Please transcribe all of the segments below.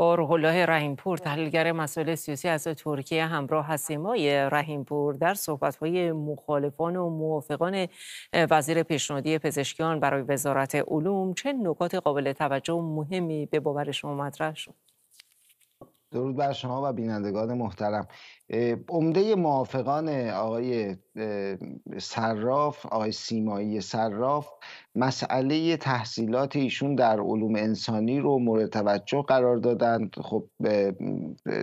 با روح الله رحیمپور تحلیلگر مسائل سیاسی از ترکیه همراه هستیم آقای رحیمپور در صحبت‌های مخالفان و موافقان وزیر پیشنهادی پزشکیان برای وزارت علوم چه نکات قابل توجه و مهمی به باور شما مطرح شد درود بر شما و بینندگان محترم عمده موافقان آقای صراف آقای سیمایی صراف مسئله تحصیلات ایشون در علوم انسانی رو مورد توجه قرار دادند خب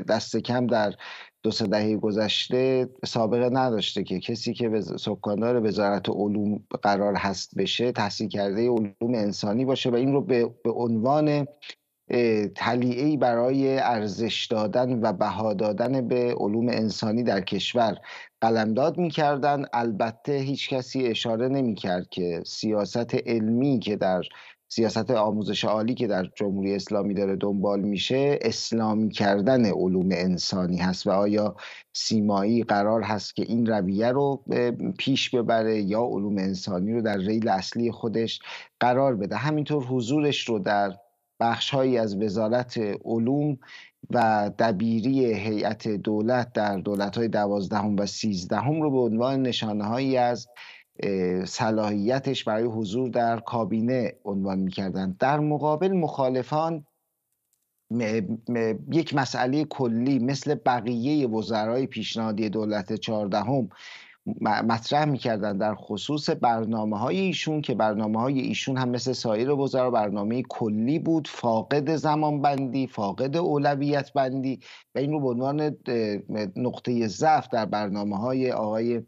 دست کم در دو سه دهه گذشته سابقه نداشته که کسی که به سکاندار وزارت علوم قرار هست بشه تحصیل کرده علوم انسانی باشه و این رو به عنوان تلیعی برای ارزش دادن و بها دادن به علوم انسانی در کشور قلمداد میکردند البته هیچ کسی اشاره نمیکرد که سیاست علمی که در سیاست آموزش عالی که در جمهوری اسلامی داره دنبال میشه اسلامی کردن علوم انسانی هست و آیا سیمایی قرار هست که این رویه رو پیش ببره یا علوم انسانی رو در ریل اصلی خودش قرار بده همینطور حضورش رو در بخشهایی از وزارت علوم و دبیری هیئت دولت در دولت های دوازدهم و سیزدهم رو به عنوان نشانه هایی از صلاحیتش برای حضور در کابینه عنوان میکردند در مقابل مخالفان یک مسئله کلی مثل بقیه وزرای پیشنهادی دولت چهاردهم مطرح میکردن در خصوص برنامه های ایشون که برنامه های ایشون هم مثل سایر بزرگ برنامه کلی بود فاقد زمان بندی فاقد اولویت بندی و این رو به عنوان نقطه ضعف در برنامه های آقای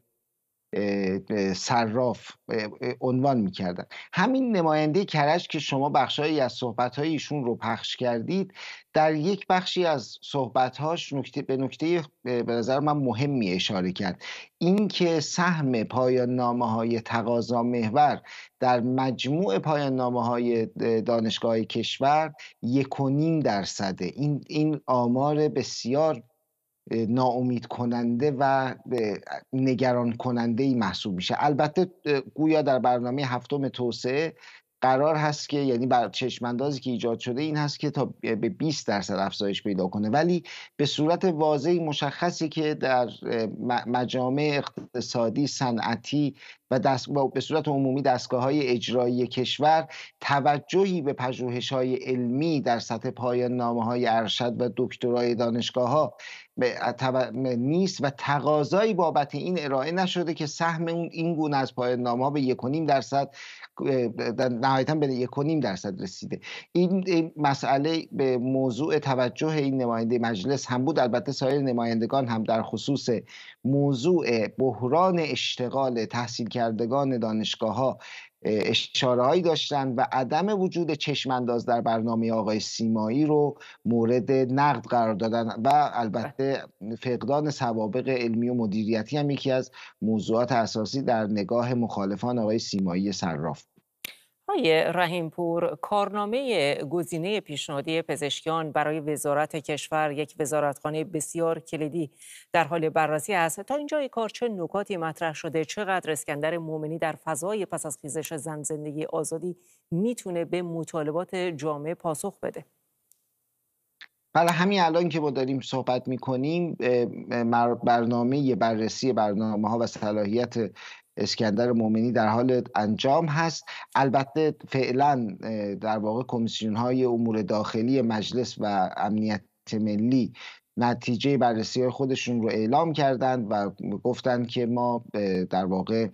صراف عنوان میکردن همین نماینده کرج که شما بخشهایی از صحبتهای ایشون رو پخش کردید در یک بخشی از صحبتهاش نکته به نکته به نظر من مهمی اشاره کرد اینکه سهم پایان نامه های تقاضا محور در مجموع پایان نامه های دانشگاه کشور یک و نیم درصده این, این آمار بسیار ناامید کننده و نگران کننده ای محسوب میشه البته گویا در برنامه هفتم توسعه قرار هست که یعنی بر چشماندازی که ایجاد شده این هست که تا به 20 درصد افزایش پیدا کنه ولی به صورت واضحی مشخصی که در مجامع اقتصادی صنعتی و, دست و به صورت عمومی دستگاه های اجرایی کشور توجهی به پژوهش های علمی در سطح پایان نامه های ارشد و دکترای دانشگاه ها نیست و تقاضایی بابت این ارائه نشده که سهم اون این گونه از پایان نامه ها به یکونیم درصد نهایتا به یکونیم درصد رسیده این مسئله به موضوع توجه این نماینده مجلس هم بود البته سایر نمایندگان هم در خصوص موضوع بحران اشتغال تحصیل کردگان دانشگاه ها اشاره هایی داشتند و عدم وجود چشمانداز در برنامه آقای سیمایی رو مورد نقد قرار دادن و البته فقدان سوابق علمی و مدیریتی هم یکی از موضوعات اساسی در نگاه مخالفان آقای سیمایی صراف آقای رحیمپور کارنامه گزینه پیشنهادی پزشکیان برای وزارت کشور یک وزارتخانه بسیار کلیدی در حال بررسی است تا اینجا ای کار چه نکاتی مطرح شده چقدر اسکندر مومنی در فضای پس از خیزش زن زندگی آزادی میتونه به مطالبات جامعه پاسخ بده بله همین الان که ما داریم صحبت میکنیم برنامه بررسی برنامه ها و صلاحیت اسکندر مومنی در حال انجام هست البته فعلا در واقع کمیسیون های امور داخلی مجلس و امنیت ملی نتیجه بررسی خودشون رو اعلام کردند و گفتند که ما در واقع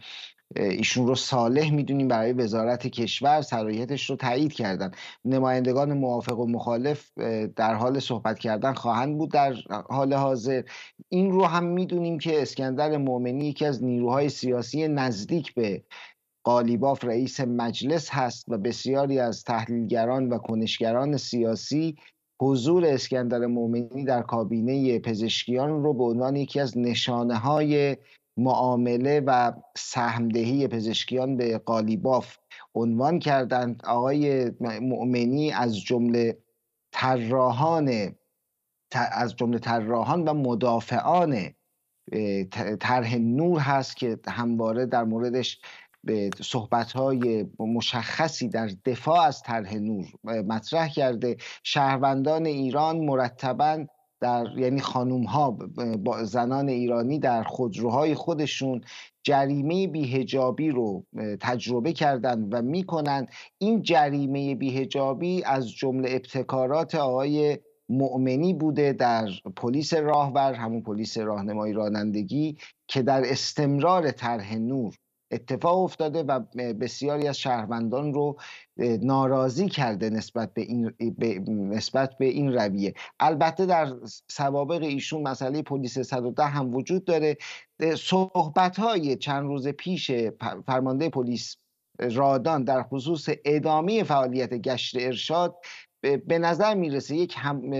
ایشون رو صالح میدونیم برای وزارت کشور صلاحیتش رو تایید کردن نمایندگان موافق و مخالف در حال صحبت کردن خواهند بود در حال حاضر این رو هم میدونیم که اسکندر مؤمنی یکی از نیروهای سیاسی نزدیک به قالیباف رئیس مجلس هست و بسیاری از تحلیلگران و کنشگران سیاسی حضور اسکندر مؤمنی در کابینه پزشکیان رو به عنوان یکی از نشانه های معامله و سهمدهی پزشکیان به قالیباف عنوان کردند آقای مؤمنی از جمله طراحان از جمله طراحان و مدافعان طرح نور هست که همواره در موردش به صحبت های مشخصی در دفاع از طرح نور مطرح کرده شهروندان ایران مرتبا در یعنی خانوم ها با زنان ایرانی در خودروهای خودشون جریمه بیهجابی رو تجربه کردن و میکنن این جریمه بیهجابی از جمله ابتکارات آقای مؤمنی بوده در پلیس راهور همون پلیس راهنمایی رانندگی که در استمرار طرح نور اتفاق افتاده و بسیاری از شهروندان رو ناراضی کرده نسبت به این نسبت به این رویه البته در سوابق ایشون مسئله پلیس 110 هم وجود داره صحبت های چند روز پیش فرمانده پلیس رادان در خصوص ادامه فعالیت گشت ارشاد به نظر میرسه یک هم،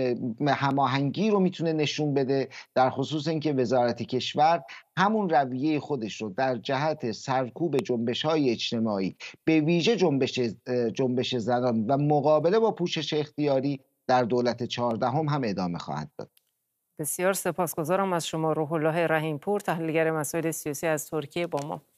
هماهنگی رو میتونه نشون بده در خصوص اینکه وزارت کشور همون رویه خودش رو در جهت سرکوب جنبش های اجتماعی به ویژه جنبش, جنبش زنان و مقابله با پوشش اختیاری در دولت چهاردهم هم ادامه خواهد داد بسیار سپاسگزارم از شما روح الله رحیم پور تحلیلگر مسائل سیاسی از ترکیه با ما